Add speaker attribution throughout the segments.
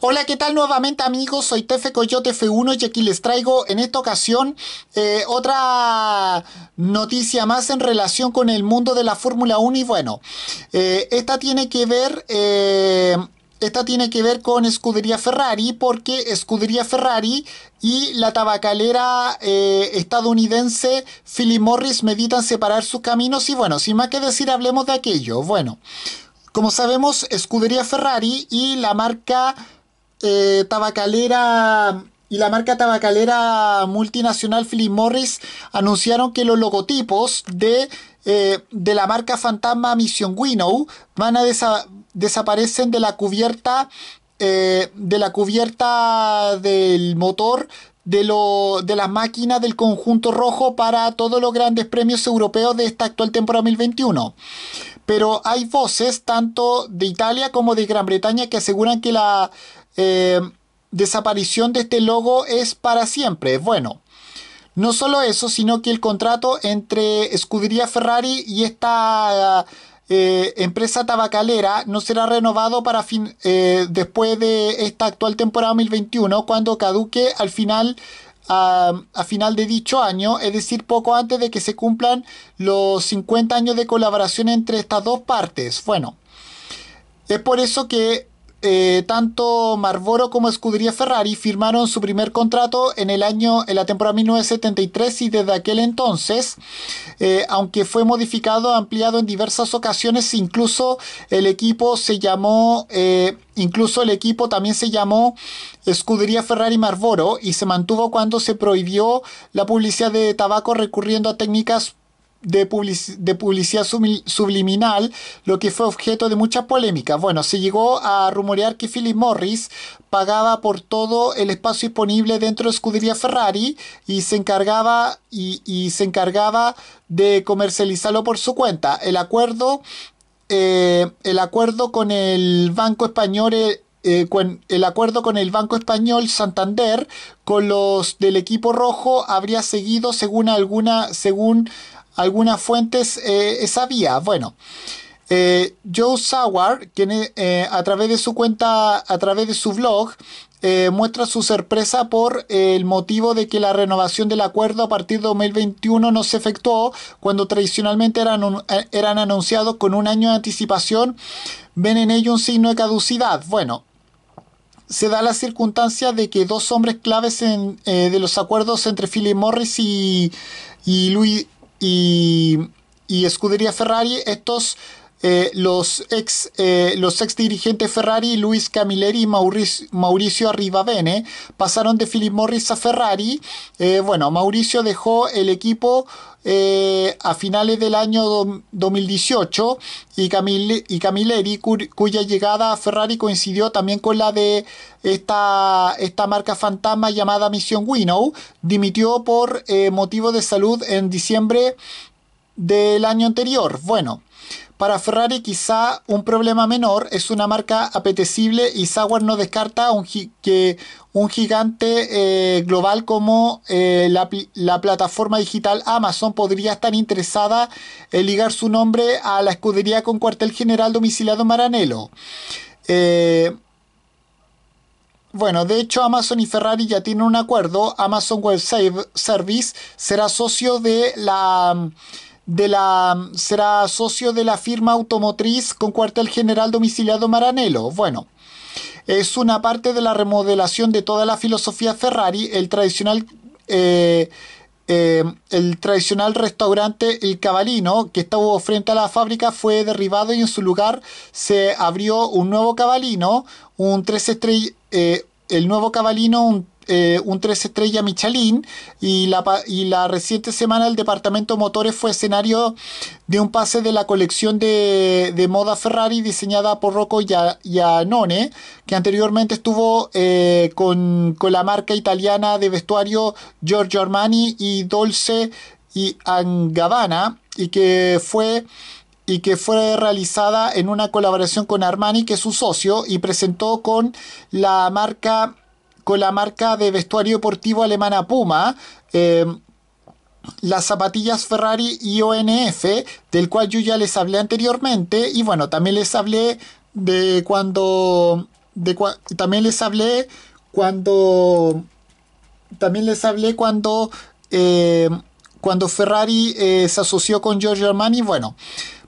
Speaker 1: Hola, ¿qué tal nuevamente amigos? Soy Tefe Coyote F1 y aquí les traigo en esta ocasión eh, otra noticia más en relación con el mundo de la Fórmula 1 y bueno, eh, esta tiene que ver... Eh, esta tiene que ver con Escudería Ferrari porque Escudería Ferrari y la tabacalera estadounidense Philip Morris meditan separar sus caminos y bueno, sin más que decir, hablemos de aquello. Bueno, como sabemos, Escudería Ferrari y la marca tabacalera y la marca tabacalera multinacional Philip Morris anunciaron que los logotipos de, eh, de la marca fantasma Mission Winnow van a desaparecen de la cubierta eh, de la cubierta del motor de, lo, de las máquinas del conjunto rojo para todos los grandes premios europeos de esta actual temporada 2021. Pero hay voces tanto de Italia como de Gran Bretaña que aseguran que la Em, desaparición de este logo es para siempre. Bueno, no solo eso, sino que el contrato entre Escudería Ferrari y esta eh, empresa tabacalera no será renovado para fin, eh, después de esta actual temporada 2021, cuando caduque al final a, a, final de dicho año, es decir, poco antes de que se cumplan los 50 años de colaboración entre estas dos partes. Bueno, es por eso que eh, tanto Marlboro como escudería Ferrari firmaron su primer contrato en el año en la temporada 1973 y desde aquel entonces, eh, aunque fue modificado, ampliado en diversas ocasiones, incluso el equipo se llamó, eh, incluso el equipo también se llamó escudería Ferrari Marlboro y se mantuvo cuando se prohibió la publicidad de tabaco recurriendo a técnicas de, publicidad subliminal, lo que fue objeto de muchas polémicas. Bueno, se llegó a rumorear que Philip Morris pagaba por todo el espacio disponible dentro de escudería Ferrari y se encargaba y, se encargaba de comercializarlo por su cuenta. El acuerdo eh, el acuerdo con el banco español eh, eh, el acuerdo con el Banco Español Santander con los del equipo rojo habría seguido según alguna según algunas fuentes eh, esa vía. Bueno, eh, Joe Sauer, eh, a través de su cuenta, a través de su blog, eh, muestra su sorpresa por el motivo de que la renovación del acuerdo a partir de 2021 no se efectuó cuando tradicionalmente eran, eran anunciados con un año de anticipación, ven en ello un signo de caducidad. Bueno, se da la circunstancia de que dos hombres claves en, de los acuerdos entre Philip Morris y, y Louis y, y Ferrari, estos eh, los, ex, eh, los ex dirigentes Ferrari, Luis Camilleri y Mauricio, Mauricio Arribavene, pasaron de Philip Morris a Ferrari. Eh, bueno, Mauricio dejó el equipo a finales del año 2018 y, Camille, y Camilleri, cuya llegada a Ferrari coincidió también con la de esta, esta marca fantasma llamada Misión Winnow, dimitió por motivo de salud en diciembre del año anterior. Bueno. Para Ferrari quizá un problema menor es una marca apetecible y Sauer no descarta que un gigante eh, global como eh, la, plataforma digital Amazon podría estar interesada en ligar su nombre a la escudería con cuartel general domiciliado en Maranello. Eh, bueno, de hecho Amazon y Ferrari ya tienen un acuerdo. Amazon Web Service será socio de la de la será socio de la firma automotriz con cuartel general domiciliado Maranello. Bueno, es una parte de la remodelación de toda la filosofía Ferrari, el tradicional eh, eh, el tradicional restaurante El Cabalino que estaba frente a la fábrica fue derribado y en su lugar se abrió un nuevo Cabalino, un tres estrellas, eh, el nuevo Cabalino, un eh, un tres estrella Michelin y la, y la reciente semana el departamento motores fue escenario de un pase de la colección de, moda Ferrari diseñada por Rocco Giannone que anteriormente estuvo eh, con, la marca italiana de vestuario Giorgio Armani y Dolce y Angavana y que fue y que fue realizada en una colaboración con Armani, que es su socio, y presentó con la marca con la marca de vestuario deportivo alemana Puma. Eh, las zapatillas Ferrari y ONF, del cual yo ya les hablé anteriormente, y bueno, también les hablé de cuando. también les hablé cuando. También les hablé cuando. Eh, cuando Ferrari eh, se asoció con Giorgio Armani, bueno.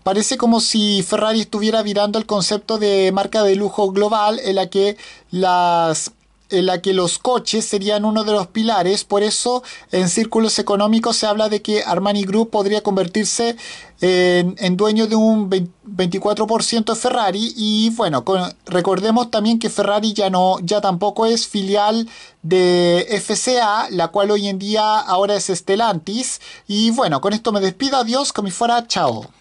Speaker 1: Parece como si Ferrari estuviera virando el concepto de marca de lujo global en la que las en la que los coches serían uno de los pilares, por eso en círculos económicos se habla de que Armani Group podría convertirse en, dueño de un 24% de Ferrari y bueno, recordemos también que Ferrari ya no ya tampoco es filial de FCA, la cual hoy en día ahora es Stellantis y bueno, con esto me despido, adiós, como fuera, chao.